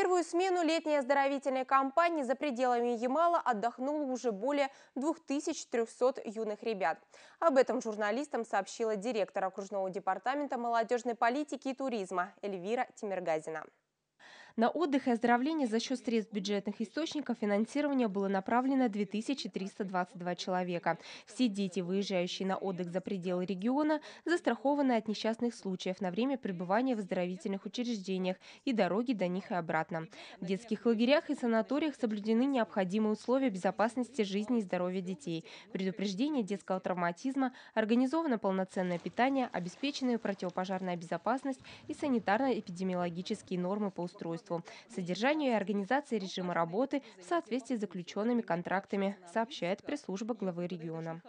первую смену летней оздоровительной кампании за пределами Ямала отдохнуло уже более 2300 юных ребят. Об этом журналистам сообщила директор окружного департамента молодежной политики и туризма Эльвира Тимиргазина. На отдых и оздоровление за счет средств бюджетных источников финансирования было направлено 2322 человека. Все дети, выезжающие на отдых за пределы региона, застрахованы от несчастных случаев на время пребывания в оздоровительных учреждениях и дороги до них и обратно. В детских лагерях и санаториях соблюдены необходимые условия безопасности жизни и здоровья детей, предупреждение детского травматизма, организовано полноценное питание, обеспеченная противопожарная безопасность и санитарно-эпидемиологические нормы по устройству устройству, содержанию и организации режима работы в соответствии с заключенными контрактами, сообщает пресс-служба главы региона.